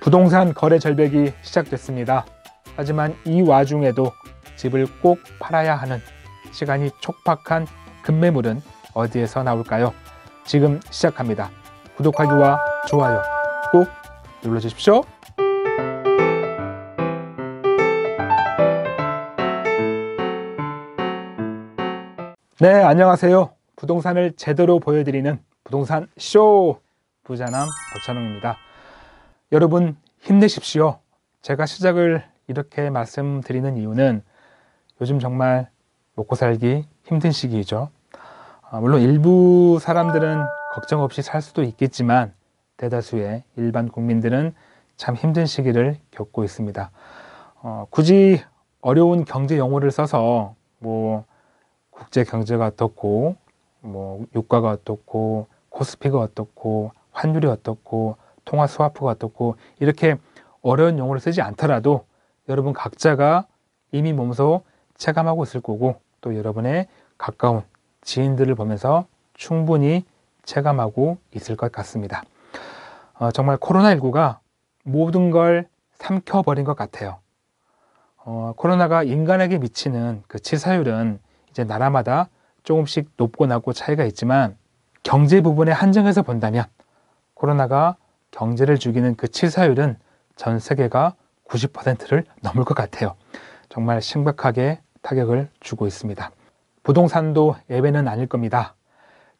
부동산 거래 절벽이 시작됐습니다. 하지만 이 와중에도 집을 꼭 팔아야 하는 시간이 촉박한 급매물은 어디에서 나올까요? 지금 시작합니다. 구독하기와 좋아요 꼭 눌러주십시오. 네, 안녕하세요. 부동산을 제대로 보여드리는 부동산 쇼 부자남 박찬웅입니다. 여러분 힘내십시오. 제가 시작을 이렇게 말씀드리는 이유는 요즘 정말 먹고 살기 힘든 시기이죠. 아, 물론 일부 사람들은 걱정 없이 살 수도 있겠지만 대다수의 일반 국민들은 참 힘든 시기를 겪고 있습니다. 어, 굳이 어려운 경제 용어를 써서 뭐 국제 경제가 어떻고 뭐 유가가 어떻고 코스피가 어떻고 환율이 어떻고 통화 스와프가 어떻고 이렇게 어려운 용어를 쓰지 않더라도 여러분 각자가 이미 몸소 체감하고 있을 거고 또 여러분의 가까운 지인들을 보면서 충분히 체감하고 있을 것 같습니다. 어, 정말 코로나19가 모든 걸 삼켜버린 것 같아요. 어, 코로나가 인간에게 미치는 그 치사율은 이제 나라마다 조금씩 높고 낮고 차이가 있지만 경제 부분에 한정해서 본다면 코로나가 경제를 죽이는 그 치사율은 전 세계가 90%를 넘을 것 같아요. 정말 심각하게 타격을 주고 있습니다. 부동산도 예외는 아닐 겁니다.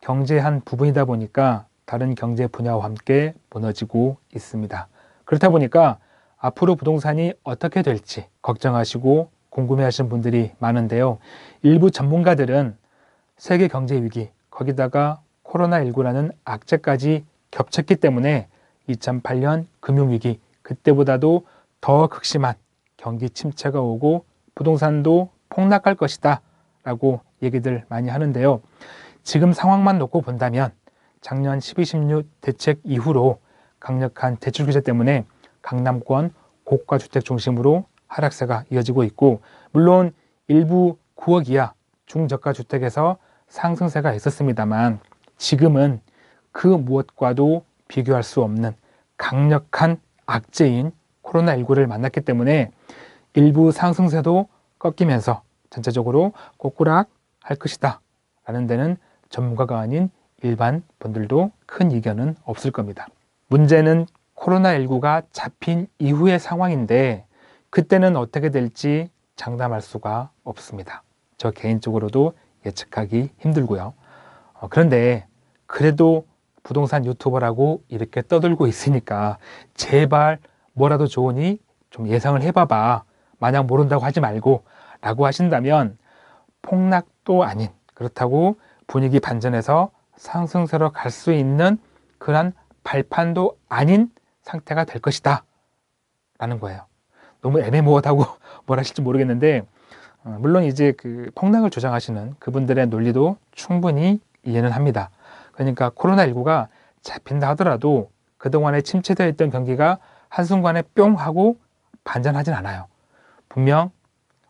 경제의 한 부분이다 보니까 다른 경제 분야와 함께 무너지고 있습니다. 그렇다 보니까 앞으로 부동산이 어떻게 될지 걱정하시고 궁금해하시는 분들이 많은데요. 일부 전문가들은 세계 경제 위기, 거기다가 코로나19라는 악재까지 겹쳤기 때문에 2008년 금융위기 그때보다도 더 극심한 경기 침체가 오고 부동산도 폭락할 것이다 라고 얘기들 많이 하는데요. 지금 상황만 놓고 본다면 작년 1216 대책 이후로 강력한 대출 규제 때문에 강남권 고가 주택 중심으로 하락세가 이어지고 있고 물론 일부 9억 이하 중저가 주택에서 상승세가 있었습니다만 지금은 그 무엇과도 비교할 수 없는 강력한 악재인 코로나19를 만났기 때문에 일부 상승세도 꺾이면서 전체적으로 꼬꾸락 할 것이다 라는 데는 전문가가 아닌 일반 분들도 큰 이견은 없을 겁니다. 문제는 코로나19가 잡힌 이후의 상황인데 그때는 어떻게 될지 장담할 수가 없습니다. 저 개인적으로도 예측하기 힘들고요. 어, 그런데 그래도 부동산 유튜버라고 이렇게 떠들고 있으니까 제발 뭐라도 좋으니 좀 예상을 해봐봐. 만약 모른다고 하지 말고 라고 하신다면 폭락도 아닌 그렇다고 분위기 반전해서 상승세로 갈 수 있는 그런 발판도 아닌 상태가 될 것이다 라는 거예요. 너무 애매모호하다고 뭘 하실지 모르겠는데 어, 물론 이제 그 폭락을 주장하시는 그분들의 논리도 충분히 이해는 합니다. 그러니까 코로나19가 잡힌다 하더라도 그동안에 침체되어 있던 경기가 한순간에 뿅 하고 반전하진 않아요. 분명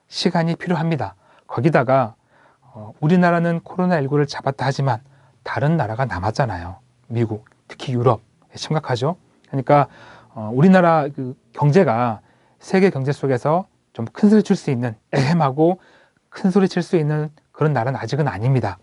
시간이 필요합니다. 거기다가 어, 우리나라는 코로나19를 잡았다 하지만 다른 나라가 남았잖아요. 미국, 특히 유럽 심각하죠. 그러니까 어, 우리나라 그 경제가 세계 경제 속에서 좀 큰 소리 칠 수 있는 애매하고 큰 소리 칠 수 있는 그런 나라는 아직은 아닙니다.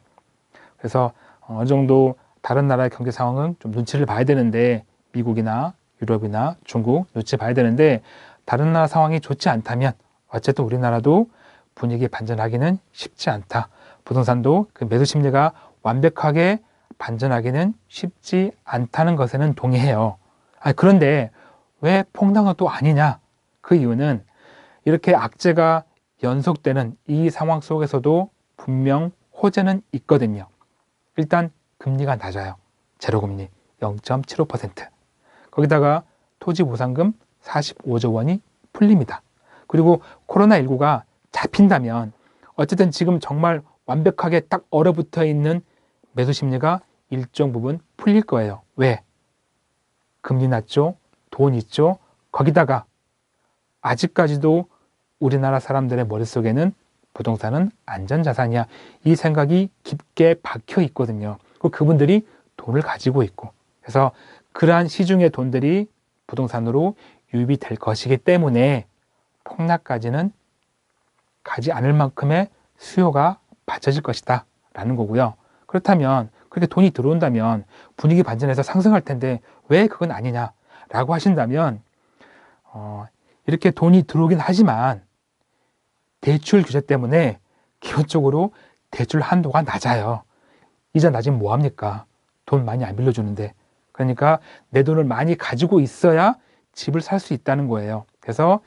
그래서 어, 어느 정도 다른 나라의 경제 상황은 좀 눈치를 봐야 되는데 미국이나 유럽이나 중국 눈치 봐야 되는데 다른 나라 상황이 좋지 않다면 어쨌든 우리나라도 분위기 반전하기는 쉽지 않다. 부동산도 그 매수 심리가 완벽하게 반전하기는 쉽지 않다는 것에는 동의해요. 아니, 그런데 왜 폭락은 또 아니냐? 그 이유는 이렇게 악재가 연속되는 이 상황 속에서도 분명 호재는 있거든요. 일단 금리가 낮아요. 제로금리 0.75%. 거기다가 토지 보상금 45조 원이 풀립니다. 그리고 코로나19가 잡힌다면 어쨌든 지금 정말 완벽하게 딱 얼어붙어 있는 매수 심리가 일정 부분 풀릴 거예요. 왜? 금리 낮죠? 돈 있죠? 거기다가 아직까지도 우리나라 사람들의 머릿속에는 부동산은 안전자산이야 이 생각이 깊게 박혀 있거든요. 그분들이 돈을 가지고 있고 그래서 그러한 시중의 돈들이 부동산으로 유입이 될 것이기 때문에 폭락까지는 가지 않을 만큼의 수요가 받쳐질 것이다 라는 거고요. 그렇다면 그렇게 돈이 들어온다면 분위기 반전해서 상승할 텐데 왜 그건 아니냐 라고 하신다면 어, 이렇게 돈이 들어오긴 하지만 대출 규제 때문에 기본적으로 대출 한도가 낮아요. 이자 낮으면 뭐합니까? 돈 많이 안 빌려주는데. 그러니까 내 돈을 많이 가지고 있어야 집을 살 수 있다는 거예요. 그래서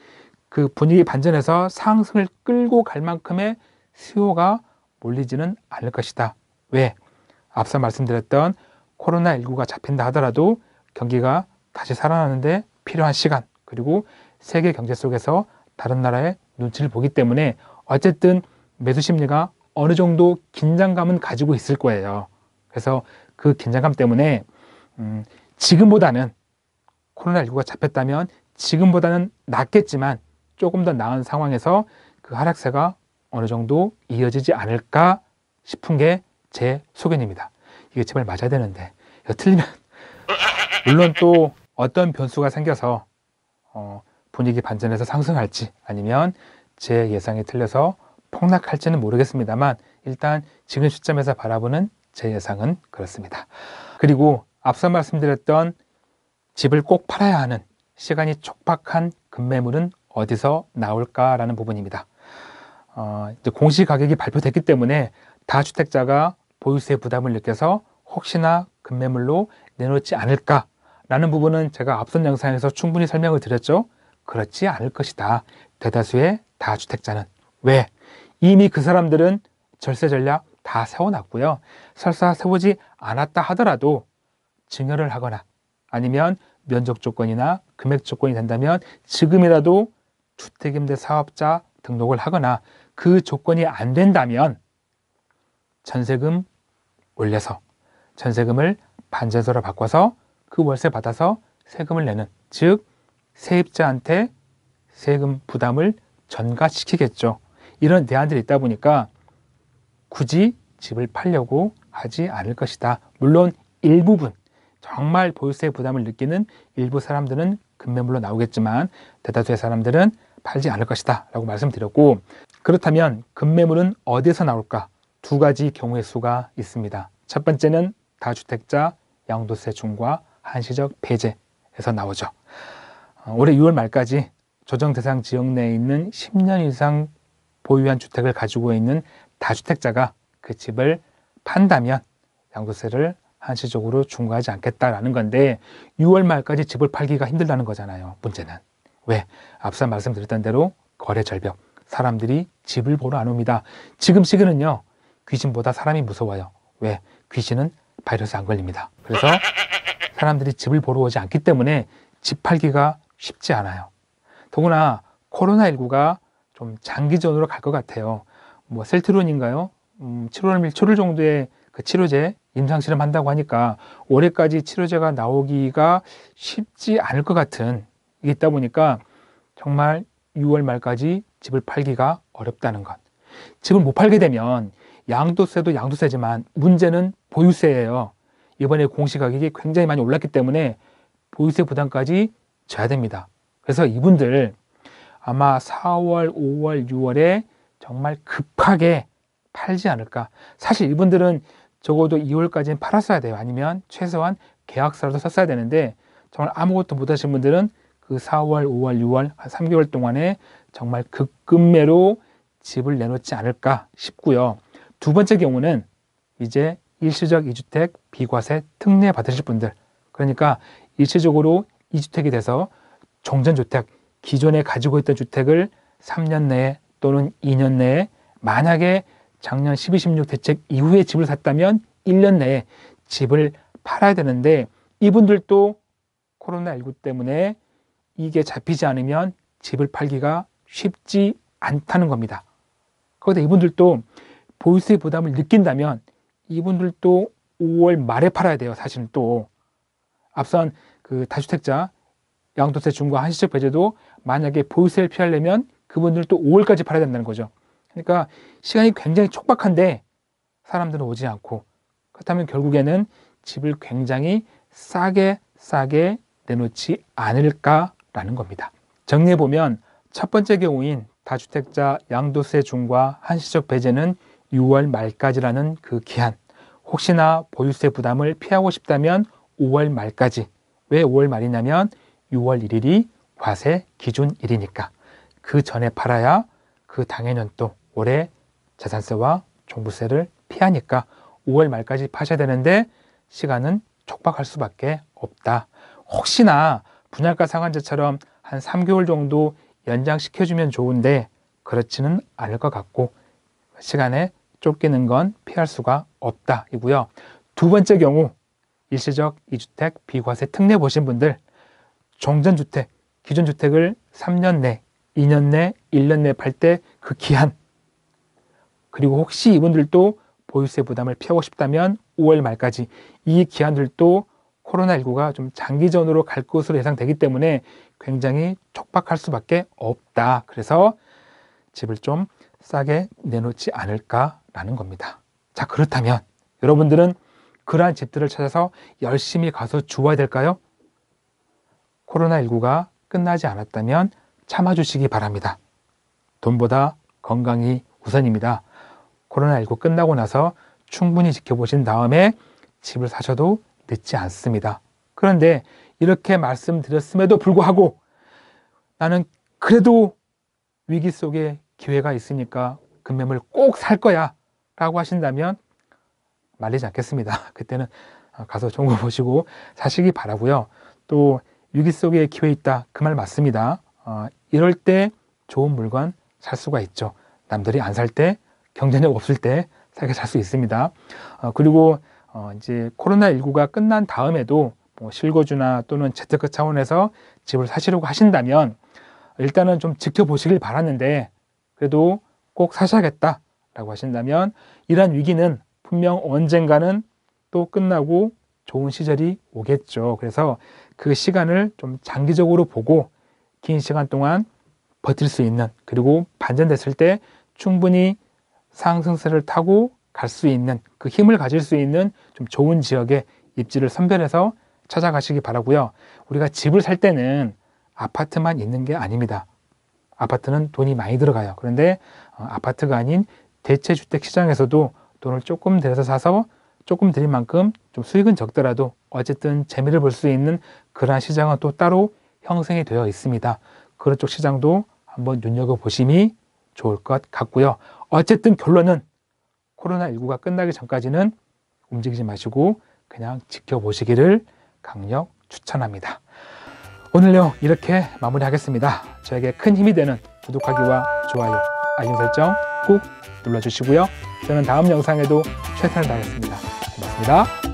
그 분위기 반전해서 상승을 끌고 갈 만큼의 수요가 몰리지는 않을 것이다. 왜? 앞서 말씀드렸던 코로나19가 잡힌다 하더라도 경기가 다시 살아나는데 필요한 시간, 그리고 세계 경제 속에서 다른 나라의 눈치를 보기 때문에 어쨌든 매수 심리가 어느 정도 긴장감은 가지고 있을 거예요. 그래서 그 긴장감 때문에 음, 지금보다는 코로나19가 잡혔다면 지금보다는 낫겠지만 조금 더 나은 상황에서 그 하락세가 어느 정도 이어지지 않을까 싶은 게 제 소견입니다. 이게 제발 맞아야 되는데 이거 틀리면 물론 또 어떤 변수가 생겨서 어, 분위기 반전해서 상승할지 아니면 제 예상이 틀려서 폭락할지는 모르겠습니다만 일단 지금 시점에서 바라보는 제 예상은 그렇습니다. 그리고 앞서 말씀드렸던 집을 꼭 팔아야 하는 시간이 촉박한 급매물은 어디서 나올까라는 부분입니다. 어, 이제 공시 가격이 발표됐기 때문에 다주택자가 보유세 부담을 느껴서 혹시나 급매물로 내놓지 않을까라는 부분은 제가 앞선 영상에서 충분히 설명을 드렸죠. 그렇지 않을 것이다. 대다수의 다주택자는. 왜? 이미 그 사람들은 절세 전략 다 세워놨고요. 설사 세우지 않았다 하더라도 증여를 하거나 아니면 면적 조건이나 금액 조건이 된다면 지금이라도 주택임대 사업자 등록을 하거나 그 조건이 안 된다면 전세금 올려서 전세금을 반전세로 바꿔서 그 월세 받아서 세금을 내는 즉 세입자한테 세금 부담을 전가시키겠죠. 이런 대안들이 있다 보니까 굳이 집을 팔려고 하지 않을 것이다. 물론 일부분 정말 보유세 부담을 느끼는 일부 사람들은 금매물로 나오겠지만 대다수의 사람들은 팔지 않을 것이다 라고 말씀드렸고 그렇다면 금매물은 어디서 나올까? 두 가지 경우의 수가 있습니다. 첫 번째는 다주택자 양도세 중과 한시적 배제에서 나오죠. 아, 올해 6월 말까지 조정 대상 지역 내에 있는 10년 이상 보유한 주택을 가지고 있는 다주택자가 그 집을 판다면 양도세를 한시적으로 중과하지 않겠다라는 건데 6월 말까지 집을 팔기가 힘들다는 거잖아요. 문제는 왜? 앞서 말씀드렸던 대로 거래 절벽. 사람들이 집을 보러 안 옵니다. 지금 시기는요. 귀신보다 사람이 무서워요. 왜? 귀신은 바이러스 안 걸립니다. 그래서 사람들이 집을 보러 오지 않기 때문에 집 팔기가 쉽지 않아요. 더구나 코로나19가 좀 장기전으로 갈 것 같아요. 뭐 셀트론인가요? 음, 7월 1일 초를 정도의 그 치료제 임상실험 한다고 하니까 올해까지 치료제가 나오기가 쉽지 않을 것 같은 이게 있다 보니까 정말 6월 말까지 집을 팔기가 어렵다는 것. 집을 못 팔게 되면 양도세도 양도세지만 문제는 보유세예요. 이번에 공시가격이 굉장히 많이 올랐기 때문에 보유세 부담까지 져야 됩니다. 그래서 이분들 아마 4월, 5월, 6월에 정말 급하게 팔지 않을까. 사실 이분들은 적어도 2월까지는 팔았어야 돼요. 아니면 최소한 계약서라도 썼어야 되는데 정말 아무것도 못하신 분들은 그 4월, 5월, 6월 한 3개월 동안에 정말 급급매로 집을 내놓지 않을까 싶고요. 두 번째 경우는 이제 일시적 2주택 비과세 특례 받으실 분들 그러니까 일시적으로 이주택이 돼서 종전주택, 기존에 가지고 있던 주택을 3년 내에 또는 2년 내에 만약에 작년 12, 16 대책 이후에 집을 샀다면 1년 내에 집을 팔아야 되는데 이분들도 코로나19 때문에 이게 잡히지 않으면 집을 팔기가 쉽지 않다는 겁니다. 그런데 이분들도 보유세 부담을 느낀다면 이분들도 5월 말에 팔아야 돼요. 사실은 또 앞선 그 다주택자 양도세 중과 한시적 배제도 만약에 보유세를 피하려면 그분들 또 5월까지 팔아야 된다는 거죠. 그러니까 시간이 굉장히 촉박한데 사람들은 오지 않고 그렇다면 결국에는 집을 굉장히 싸게 싸게 내놓지 않을까라는 겁니다. 정리해 보면 첫 번째 경우인 다주택자 양도세 중과 한시적 배제는 6월 말까지라는 그 기한 혹시나 보유세 부담을 피하고 싶다면 5월 말까지 왜 5월 말이냐면 6월 1일이 과세 기준일이니까 그 전에 팔아야 그 당해년 도 올해 재산세와 종부세를 피하니까 5월 말까지 파셔야 되는데 시간은 촉박할 수밖에 없다. 혹시나 분할가 상한제처럼 한 3개월 정도 연장시켜주면 좋은데 그렇지는 않을 것 같고 시간에 쫓기는 건 피할 수가 없다 이고요. 두 번째 경우 일시적 이주택 비과세 특례 보신 분들 종전주택, 기존주택을 3년 내, 2년 내, 1년 내 팔 때 그 기한 그리고 혹시 이분들도 보유세 부담을 피하고 싶다면 5월 말까지 이 기한들도 코로나19가 좀 장기전으로 갈 것으로 예상되기 때문에 굉장히 촉박할 수밖에 없다. 그래서 집을 좀 싸게 내놓지 않을까라는 겁니다. 자, 그렇다면 여러분들은 그러한 집들을 찾아서 열심히 가서 주어야 될까요? 코로나19가 끝나지 않았다면 참아주시기 바랍니다. 돈보다 건강이 우선입니다. 코로나19 끝나고 나서 충분히 지켜보신 다음에 집을 사셔도 늦지 않습니다. 그런데 이렇게 말씀드렸음에도 불구하고 나는 그래도 위기 속에 기회가 있으니까 금매물 꼭 살 거야 라고 하신다면 말리지 않겠습니다. 그때는 어, 가서 좋은 거 보시고 사시기 바라고요. 또 위기 속에 기회 있다 그 말 맞습니다. 어, 이럴 때 좋은 물건 살 수가 있죠. 남들이 안 살 때 경쟁력 없을 때살게살 수 있습니다. 어, 그리고 어, 이제 코로나19가 끝난 다음에도 뭐 실거주나 또는 재테크 차원에서 집을 사시려고 하신다면 일단은 좀 지켜보시길 바라는데 그래도 꼭 사셔야겠다라고 하신다면 이러한 위기는 분명 언젠가는 또 끝나고 좋은 시절이 오겠죠. 그래서 그 시간을 좀 장기적으로 보고 긴 시간 동안 버틸 수 있는 그리고 반전됐을 때 충분히 상승세를 타고 갈 수 있는 그 힘을 가질 수 있는 좀 좋은 지역에 입지를 선별해서 찾아가시기 바라고요. 우리가 집을 살 때는 아파트만 있는 게 아닙니다. 아파트는 돈이 많이 들어가요. 그런데 어, 아파트가 아닌 대체주택 시장에서도 돈을 조금 들여서 사서 조금 들인 만큼 좀 수익은 적더라도 어쨌든 재미를 볼 수 있는 그러한 시장은 또 따로 형성이 되어 있습니다. 그런 쪽 시장도 한번 눈여겨보심이 좋을 것 같고요. 어쨌든 결론은 코로나19가 끝나기 전까지는 움직이지 마시고 그냥 지켜보시기를 강력 추천합니다. 오늘요 이렇게 마무리하겠습니다. 저에게 큰 힘이 되는 구독하기와 좋아요, 알림 설정 꼭 눌러주시고요. 저는 다음 영상에도 최선을 다하겠습니다. 고맙습니다.